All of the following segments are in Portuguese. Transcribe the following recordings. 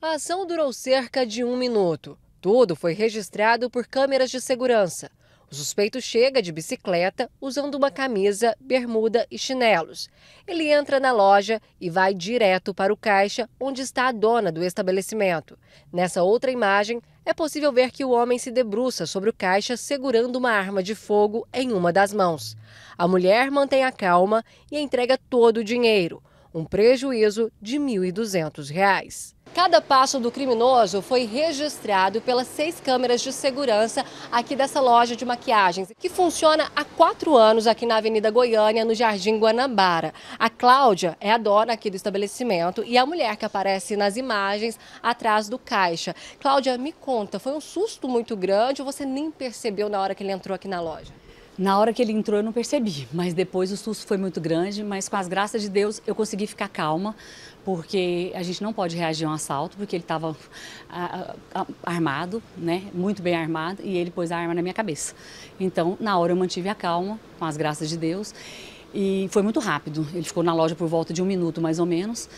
A ação durou cerca de um minuto. Tudo foi registrado por câmeras de segurança. O suspeito chega de bicicleta usando uma camisa, bermuda e chinelos. Ele entra na loja e vai direto para o caixa onde está a dona do estabelecimento. Nessa outra imagem, é possível ver que o homem se debruça sobre o caixa segurando uma arma de fogo em uma das mãos. A mulher mantém a calma e entrega todo o dinheiro, um prejuízo de R$ 1.200. Cada passo do criminoso foi registrado pelas seis câmeras de segurança aqui dessa loja de maquiagens, que funciona há quatro anos aqui na Avenida Goiânia, no Jardim Guanabara. A Cláudia é a dona aqui do estabelecimento e a mulher que aparece nas imagens atrás do caixa. Cláudia, me conta, foi um susto muito grande ou você nem percebeu na hora que ele entrou aqui na loja? Na hora que ele entrou, eu não percebi, mas depois o susto foi muito grande. Mas com as graças de Deus, eu consegui ficar calma, porque a gente não pode reagir a um assalto, porque ele estava armado, né? Muito bem armado, e ele pôs a arma na minha cabeça. Então, na hora eu mantive a calma, com as graças de Deus, e foi muito rápido. Ele ficou na loja por volta de um minuto, mais ou menos.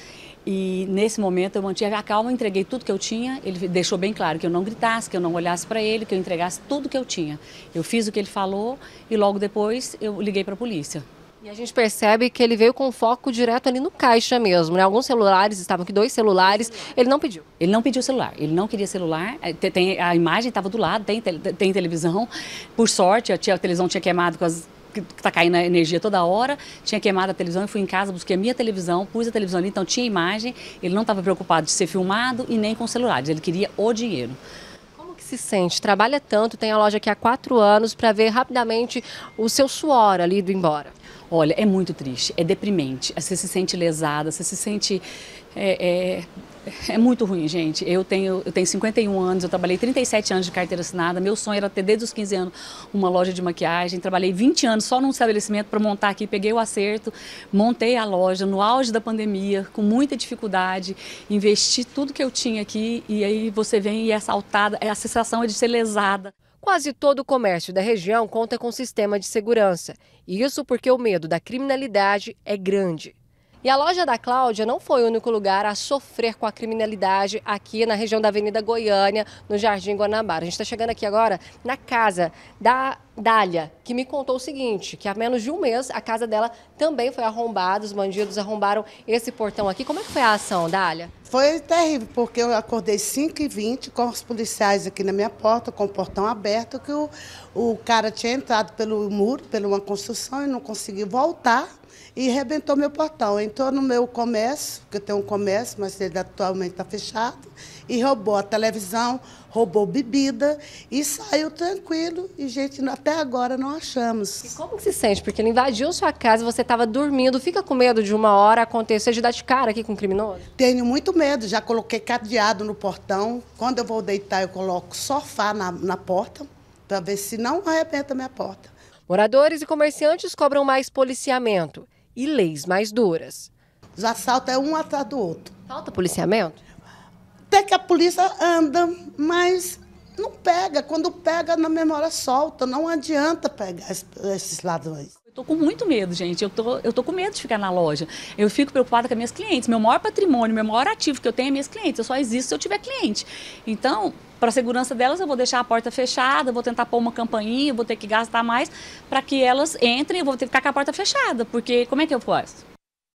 E nesse momento eu mantive a calma, entreguei tudo que eu tinha. Ele deixou bem claro que eu não gritasse, que eu não olhasse para ele, que eu entregasse tudo que eu tinha. Eu fiz o que ele falou e logo depois eu liguei para a polícia. E a gente percebe que ele veio com foco direto ali no caixa mesmo, né? Alguns celulares estavam aqui, dois celulares. Ele não pediu. Ele não pediu celular. Ele não queria celular. É, tem, a imagem estava do lado, tem, tem televisão. Por sorte, a, a televisão tinha queimado com as que tá caindo a energia toda hora, tinha queimado a televisão, eu fui em casa, busquei a minha televisão, pus a televisão ali, então tinha imagem, ele não estava preocupado de ser filmado e nem com celulares, ele queria o dinheiro. Como que se sente? Trabalha tanto, tem a loja aqui há quatro anos, para ver rapidamente o seu suor ali do embora. Olha, é muito triste, é deprimente. Você se sente lesada, você se sente. É, é, é, muito ruim, gente. Eu tenho, eu tenho 51 anos, eu trabalhei 37 anos de carteira assinada. Meu sonho era ter desde os 15 anos uma loja de maquiagem. Trabalhei 20 anos só num estabelecimento para montar aqui. Peguei o acerto, montei a loja no auge da pandemia, com muita dificuldade. Investi tudo que eu tinha aqui e aí você vem e é assaltada. A sensação é de ser lesada. Quase todo o comércio da região conta com sistema de segurança. Isso porque o medo da criminalidade é grande. E a loja da Cláudia não foi o único lugar a sofrer com a criminalidade aqui na região da Avenida Goiânia, no Jardim Guanabara. A gente está chegando aqui agora na casa da Dália, que me contou o seguinte, que há menos de um mês a casa dela também foi arrombada, os bandidos arrombaram esse portão aqui. Como é que foi a ação, Dália? Foi terrível, porque eu acordei 5h20 com os policiais aqui na minha porta, com o portão aberto, que o, o cara tinha entrado pelo muro, pela uma construção, e não conseguiu voltar e rebentou meu portão. Entrou no meu comércio, porque eu tenho um comércio, mas ele atualmente está fechado, e roubou a televisão, roubou bebida e saiu tranquilo. E, gente, até agora não achamos. E como que se sente? Porque ele invadiu sua casa, você estava dormindo, fica com medo de uma hora acontecer de dar de cara aqui com o um criminoso? Tenho muito medo, já coloquei cadeado no portão. Quando eu vou deitar, eu coloco sofá na, na porta, para ver se não arrebenta a minha porta. Moradores e comerciantes cobram mais policiamento e leis mais duras. Os assaltos é um atrás do outro. Falta policiamento? Até que a polícia anda, mas não pega. Quando pega, na memória solta. Não adianta pegar esses ladrões. Eu tô com muito medo, gente. Eu tô, eu tô com medo de ficar na loja. Eu fico preocupada com as minhas clientes. Meu maior patrimônio, meu maior ativo que eu tenho é minhas clientes. Eu só existo se eu tiver cliente. Então, para a segurança delas, eu vou deixar a porta fechada, vou tentar pôr uma campainha, vou ter que gastar mais para que elas entrem, eu vou ter que ficar com a porta fechada, porque como é que eu faço?